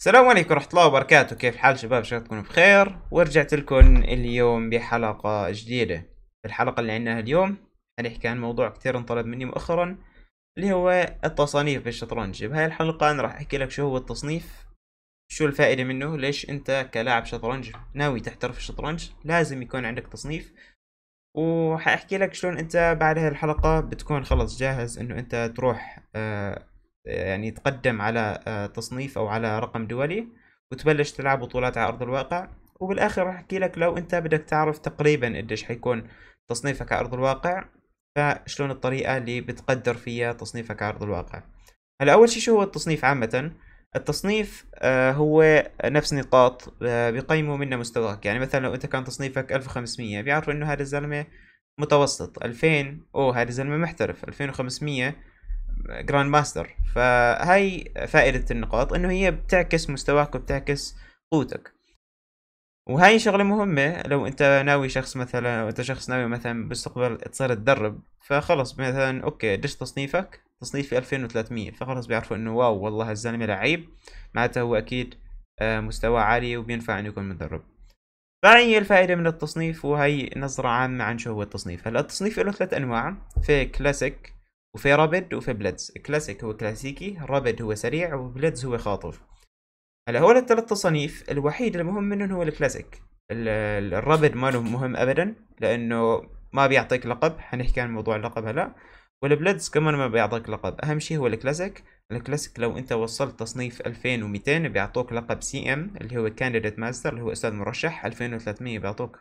السلام عليكم ورحمة الله وبركاته كيف حال شباب تكونوا بخير ورجعت لكم اليوم بحلقة جديدة الحلقة اللي عندناها اليوم حنحكي عن موضوع كثير انطلب مني مؤخرا اللي هو التصانيف بالشطرنج بهاي الحلقة انا راح احكي لك شو هو التصنيف شو الفائدة منه ليش انت كلاعب شطرنج ناوي تحترف الشطرنج لازم يكون عندك تصنيف وحاحكي لك شلون انت بعد هاي الحلقة بتكون خلص جاهز انه انت تروح آه يعني تقدم على آه، تصنيف او على رقم دولي وتبلش تلعب بطولات على ارض الواقع وبالاخر راح احكي لك لو انت بدك تعرف تقريبا قديش حيكون تصنيفك على ارض الواقع فشلون الطريقه اللي بتقدر فيها تصنيفك على ارض الواقع هلا اول شيء شو هو التصنيف عامه التصنيف آه، هو نفس نقاط آه، بقيموا منه مستواك يعني مثلا لو انت كان تصنيفك 1500 بيعرفوا انه هذا الزلمه متوسط 2000 او هذا الزلمه محترف 2500 جراند ماستر فهاي فائدة النقاط انه هي بتعكس مستواك وبتعكس قوتك وهاي شغلة مهمة لو انت ناوي شخص مثلا او انت شخص ناوي مثلا بالمستقبل تصير تدرب فخلص مثلا اوكي دش تصنيفك تصنيفي 2300 فخلص بيعرفوا انه واو والله الزلمة لعيب معناته هو اكيد آه، مستوى عالي وبينفع انه يكون مدرب فهي الفائدة من التصنيف وهي نظرة عامة عن شو هو التصنيف هلا التصنيف له ثلاث انواع في كلاسيك وفي رابد وفي بليدز كلاسيك هو كلاسيكي رابد هو سريع وبلدز هو خاطف هلا هو الثلاث تصانيف الوحيد المهم منهم هو الكلاسيك الرابد ما مهم ابدا لانه ما بيعطيك لقب حنحكي عن موضوع اللقب هلا والبلدز كمان ما بيعطيك لقب اهم شيء هو الكلاسيك الكلاسيك لو انت وصلت تصنيف 2200 بيعطوك لقب سي ام اللي هو كانديديت ماستر اللي هو استاذ مرشح 2300 بيعطوك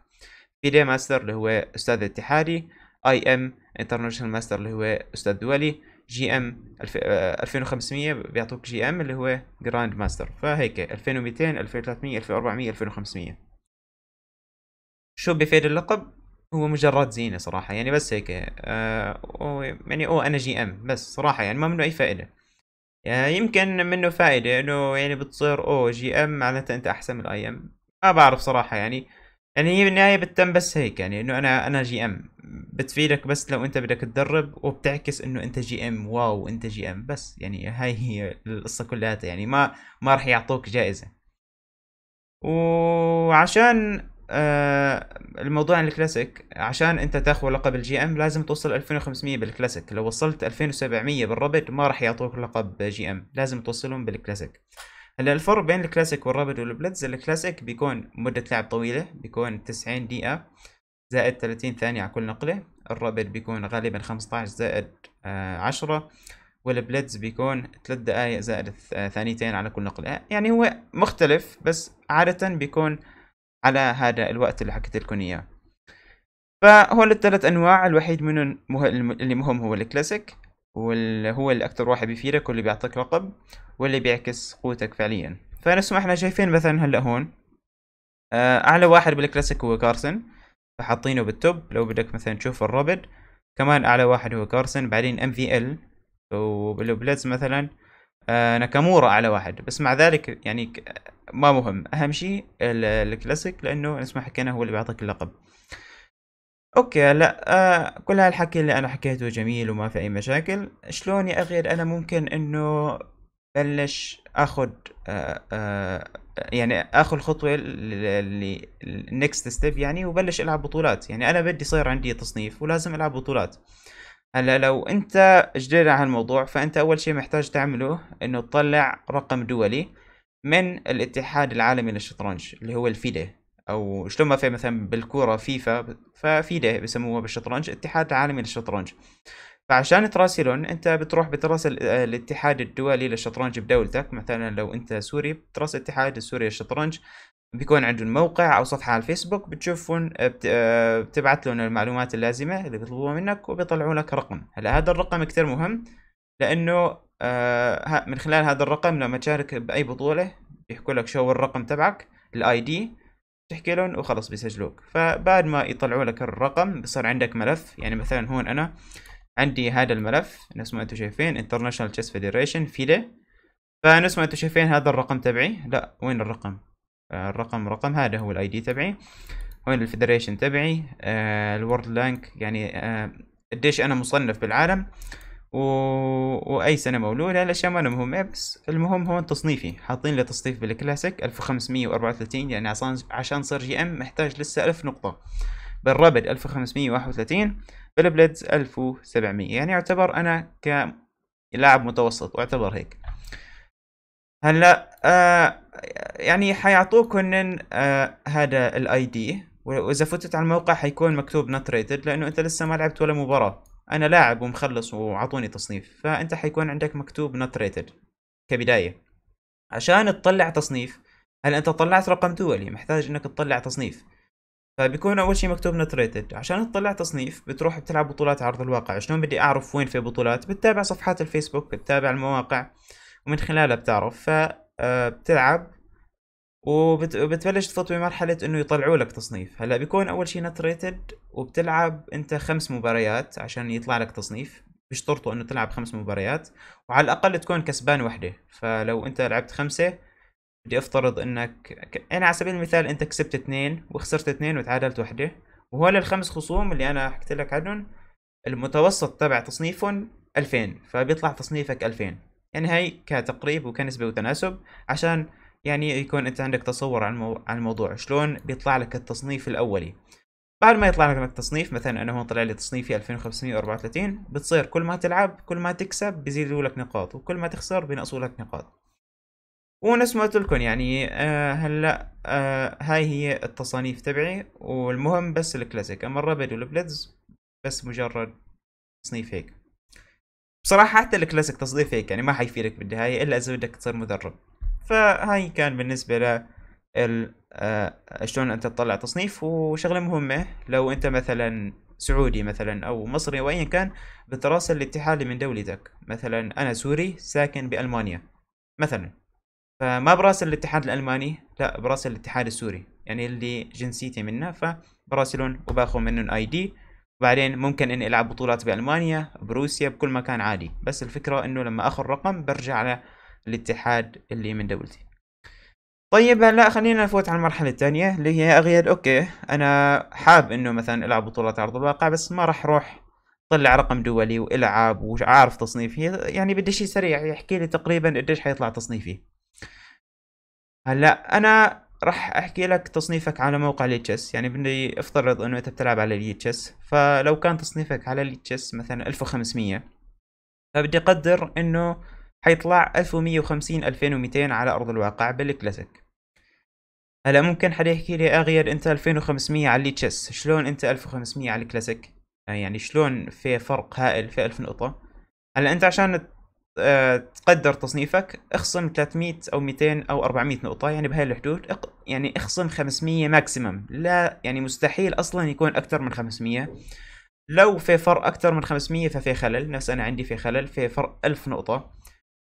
بي دي ماستر اللي هو استاذ اتحادي اي ام انترناشونال ماستر اللي هو استاذ دولي جي ام 2500 آه، بيعطوك جي ام اللي هو جراند ماستر فهيك 2200 2300 2400 2500 شو بفيد اللقب هو مجرد زينة صراحة يعني بس هيك آه أو يعني أو أنا جي أم بس صراحة يعني ما منه أي فائدة يعني يمكن منه فائدة إنه يعني بتصير أو جي أم معناتها أنت أحسن من الأي أم ما بعرف صراحة يعني يعني هي بالنهاية بتتم بس هيك يعني انه انا انا جي ام بتفيدك بس لو انت بدك تدرب وبتعكس انه انت جي ام واو انت جي ام بس يعني هاي هي القصة كلها يعني ما ما راح يعطوك جائزة وعشان آه الموضوع عن الكلاسيك عشان انت تاخذ لقب الجي ام لازم توصل 2500 بالكلاسيك لو وصلت 2700 بالربط ما راح يعطوك لقب جي ام لازم توصلهم بالكلاسيك هلا الفرق بين الكلاسيك والرابد والبلدز الكلاسيك بيكون مدة لعب طويلة بيكون تسعين دقيقة زائد ثلاثين ثانية على كل نقلة الرابد بيكون غالبا خمسطعش زائد آه، عشرة والبلدز بيكون ثلاث دقايق زائد آه، ثانيتين على كل نقلة يعني هو مختلف بس عادة بيكون على هذا الوقت اللي حكيت لكم اياه فهول الثلاث انواع الوحيد منهم اللي مهم هو الكلاسيك واللي هو اللي أكتر واحد بيفيدك واللي بيعطيك لقب واللي بيعكس قوتك فعليا فنفس ما احنا شايفين مثلا هلا هون آه، أعلى واحد بالكلاسيك هو كارسن فحاطينه بالتوب لو بدك مثلا تشوف الرابد كمان أعلى واحد هو كارسن بعدين ام في ال وبالبلز مثلا آه، ناكامورا أعلى واحد بس مع ذلك يعني ما مهم أهم شيء الكلاسيك لأنه نفس ما حكينا هو اللي بيعطيك اللقب أوكي هلا آه كل هالحكي اللي أنا حكيته جميل وما في أي مشاكل شلون يا أغير أنا ممكن إنه بلش آخد آه آه يعني آخذ خطوة اللي النكست ستيب يعني وبلش ألعب بطولات يعني أنا بدي صير عندي تصنيف ولازم ألعب بطولات هلا لو أنت جديد على هالموضوع فأنت أول شيء محتاج تعمله إنه تطلع رقم دولي من الاتحاد العالمي للشطرنج اللي هو الفيدي او شلون ما في مثلا بالكوره فيفا ففي ده بسموها بالشطرنج اتحاد عالمي للشطرنج فعشان تراسلون انت بتروح بتراسل آه، الاتحاد الدولي للشطرنج بدولتك مثلا لو انت سوري بتراسل الاتحاد السوري للشطرنج بيكون عندهم موقع او صفحه على الفيسبوك بتشوفون آه، آه، بتبعت لهم المعلومات اللازمه اللي بيطلبوها منك وبيطلعوا لك رقم هلا هذا الرقم كتير مهم لانه من خلال هذا الرقم لما تشارك باي بطوله بيحكوا لك شو الرقم تبعك الاي دي تحكي لهم وخلص بيسجلوك فبعد ما يطلعوا لك الرقم بصير عندك ملف يعني مثلا هون انا عندي هذا الملف نفس ما انتم شايفين انترناشونال تشيس فيدريشن فيدا فنفس ما انتم شايفين هذا الرقم تبعي لا وين الرقم آه، الرقم رقم هذا هو الاي دي تبعي وين الفيدريشن تبعي آه، الورد لانك يعني آه، قديش انا مصنف بالعالم و... واي سنه مولوده الاشياء ما مهمه بس المهم هون تصنيفي حاطين له تصنيف بالكلاسيك 1534 يعني عشان عشان صير جي ام محتاج لسه 1000 نقطه بالربد 1531 بالبلدز 1700 يعني يعتبر انا كلاعب متوسط واعتبر هيك هلا آه يعني حيعطوك ان آه هذا الاي دي واذا فتت على الموقع حيكون مكتوب نوت ريتد لانه انت لسه ما لعبت ولا مباراه انا لاعب ومخلص وعطوني تصنيف فانت حيكون عندك مكتوب نوت ريتد كبدايه عشان تطلع تصنيف هل انت طلعت رقم دولي محتاج انك تطلع تصنيف فبيكون اول شيء مكتوب نوت ريتد عشان تطلع تصنيف بتروح بتلعب بطولات عرض الواقع شلون بدي اعرف وين في بطولات بتتابع صفحات الفيسبوك بتتابع المواقع ومن خلالها بتعرف ف آه، بتلعب وبتبلش تفوت بمرحلة انه يطلعوا لك تصنيف هلا بيكون اول شيء نت ريتد وبتلعب انت خمس مباريات عشان يطلع لك تصنيف بيشترطوا انه تلعب خمس مباريات وعلى الاقل تكون كسبان وحدة فلو انت لعبت خمسة بدي افترض انك انا يعني على سبيل المثال انت كسبت اثنين وخسرت اثنين وتعادلت وحدة وهول الخمس خصوم اللي انا حكيت لك عنهم المتوسط تبع تصنيفهم 2000 فبيطلع تصنيفك 2000 يعني هي كتقريب وكنسبة وتناسب عشان يعني يكون انت عندك تصور عن المو... عن الموضوع شلون بيطلع لك التصنيف الاولي بعد ما يطلع لك تصنيف مثلا انا هون طلع لي تصنيفي 2534 بتصير كل ما تلعب كل ما تكسب بيزيدوا لك نقاط وكل ما تخسر بينقصوا لك نقاط ونفس ما قلت لكم يعني آه هلا آه هاي هي التصانيف تبعي والمهم بس الكلاسيك اما الرابد والبليدز بس مجرد تصنيف هيك بصراحة حتى الكلاسيك تصنيف هيك يعني ما حيفيدك بالنهاية الا اذا بدك تصير مدرب فهاي كان بالنسبة ل آه، شلون انت تطلع تصنيف وشغله مهمه لو انت مثلا سعودي مثلا او مصري ايا كان بتراسل الاتحاد من دولتك مثلا انا سوري ساكن بالمانيا مثلا فما براسل الاتحاد الالماني لا براسل الاتحاد السوري يعني اللي جنسيتي منه فبراسلهم وباخذ منهم اي دي وبعدين ممكن اني العب بطولات بالمانيا بروسيا بكل مكان عادي بس الفكره انه لما اخذ رقم برجع على الاتحاد اللي من دولتي طيب هلا خلينا نفوت على المرحلة الثانية اللي هي أغير أوكي أنا حاب إنه مثلا ألعب بطولات عرض الواقع بس ما راح أروح طلع رقم دولي والعاب وعارف تصنيفي يعني بدي شيء سريع يحكي لي تقريبا قديش حيطلع تصنيفي هلا انا راح احكي لك تصنيفك على موقع ليتشس يعني بدي افترض انه انت بتلعب على ليتشس فلو كان تصنيفك على ليتشس مثلا 1500 فبدي اقدر انه حيطلع 1150 2200 على أرض الواقع بالكلاسيك هلا ممكن حدا يحكي لي أغير آه، أنت 2500 على اللي تشيس شلون أنت 1500 على الكلاسيك آه، يعني شلون في فرق هائل في 1000 نقطة هلا أنت عشان آه، تقدر تصنيفك اخصم 300 او 200 او 400 نقطة يعني بهاي الحدود يعني اخصم 500 ماكسيمم لا يعني مستحيل اصلا يكون اكثر من 500 لو في فرق اكثر من 500 ففي خلل نفس انا عندي في خلل في فرق 1000 نقطة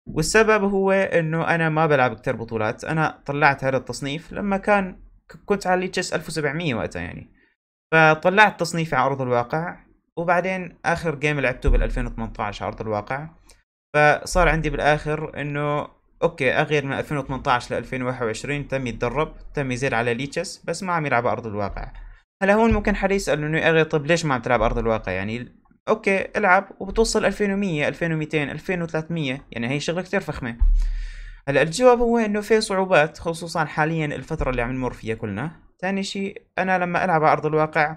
والسبب هو انه انا ما بلعب كتير بطولات انا طلعت هذا التصنيف لما كان كنت على تشيس 1700 وقتها يعني فطلعت تصنيفي على ارض الواقع وبعدين اخر جيم لعبته بال 2018 على ارض الواقع فصار عندي بالاخر انه اوكي اغير من 2018 ل 2021 تم يتدرب تم يزيد على ليتشس بس ما عم يلعب ارض الواقع هلا هون ممكن حدا يسال انه اغير طب ليش ما عم تلعب ارض الواقع يعني اوكي العب وبتوصل 2100 2200 2300 يعني هي شغله كتير فخمه هلا الجواب هو انه في صعوبات خصوصا حاليا الفتره اللي عم نمر فيها كلنا ثاني شيء انا لما العب على ارض الواقع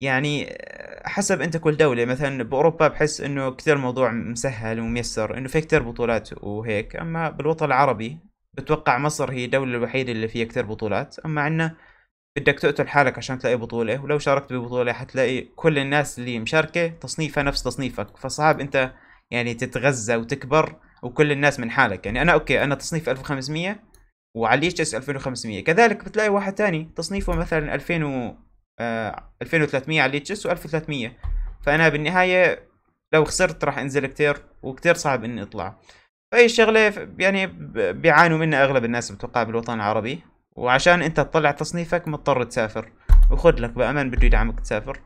يعني حسب انت كل دولة مثلا باوروبا بحس انه كثير الموضوع مسهل وميسر انه في كثير بطولات وهيك اما بالوطن العربي بتوقع مصر هي الدولة الوحيدة اللي فيها كثير بطولات اما عندنا بدك تقتل حالك عشان تلاقي بطولة ولو شاركت ببطولة حتلاقي كل الناس اللي مشاركة تصنيفها نفس تصنيفك فصعب انت يعني تتغذى وتكبر وكل الناس من حالك يعني انا اوكي انا تصنيف 1500 وعلى اس 2500 كذلك بتلاقي واحد تاني تصنيفه مثلا 2000 و آه 2300 على اس و1300 فانا بالنهايه لو خسرت راح انزل كتير وكتير صعب اني اطلع فهي الشغلة يعني بيعانوا منها اغلب الناس بتوقع بالوطن العربي وعشان انت تطلع تصنيفك مضطر تسافر وخذ لك بامان بده يدعمك تسافر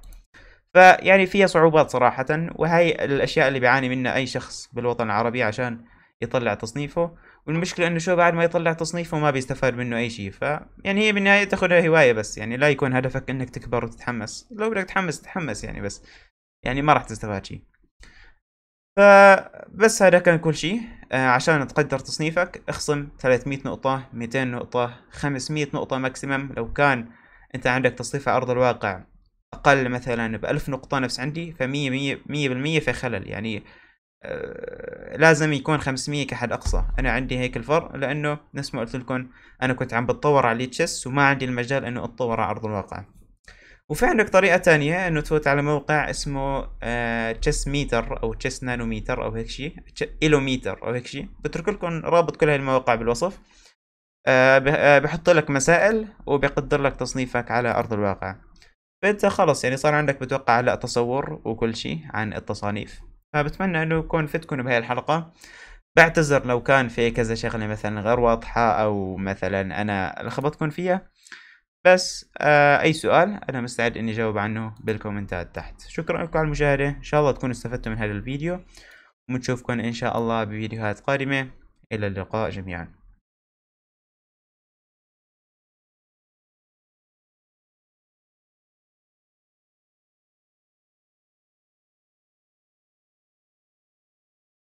فيعني فيها صعوبات صراحة وهي الأشياء اللي بيعاني منها أي شخص بالوطن العربي عشان يطلع تصنيفه والمشكلة إنه شو بعد ما يطلع تصنيفه ما بيستفاد منه أي شيء ف يعني هي بالنهاية تاخذها هواية بس يعني لا يكون هدفك إنك تكبر وتتحمس لو بدك تتحمس تتحمس يعني بس يعني ما راح تستفاد شيء فبس هذا كان كل شيء آه، عشان تقدر تصنيفك اخصم 300 نقطة 200 نقطة 500 نقطة ماكسيمم لو كان انت عندك تصنيف على ارض الواقع اقل مثلا ب 1000 نقطة نفس عندي ف 100 100 100% في خلل يعني آه، لازم يكون 500 كحد اقصى انا عندي هيك الفرق لانه نفس ما قلت لكم انا كنت عم بتطور على التشيس وما عندي المجال انه اتطور على ارض الواقع وفي عندك طريقة تانية انه تفوت على موقع اسمه تشيس آه، ميتر او تشيس نانوميتر او هيك شيء ايلوميتر او هيك شيء بترك لكم رابط كل هاي المواقع بالوصف آه، آه، بحط لك مسائل وبقدر لك تصنيفك على ارض الواقع فانت خلص يعني صار عندك بتوقع هلا تصور وكل شيء عن التصانيف فبتمنى انه يكون فتكم بهاي الحلقة بعتذر لو كان في كذا شغلة مثلا غير واضحة او مثلا انا لخبطكم فيها بس آه اي سؤال انا مستعد اني اجاوب عنه بالكومنتات تحت شكرا لكم على المشاهدة ان شاء الله تكونوا استفدتوا من هذا الفيديو ونشوفكم ان شاء الله بفيديوهات قادمة الى اللقاء جميعا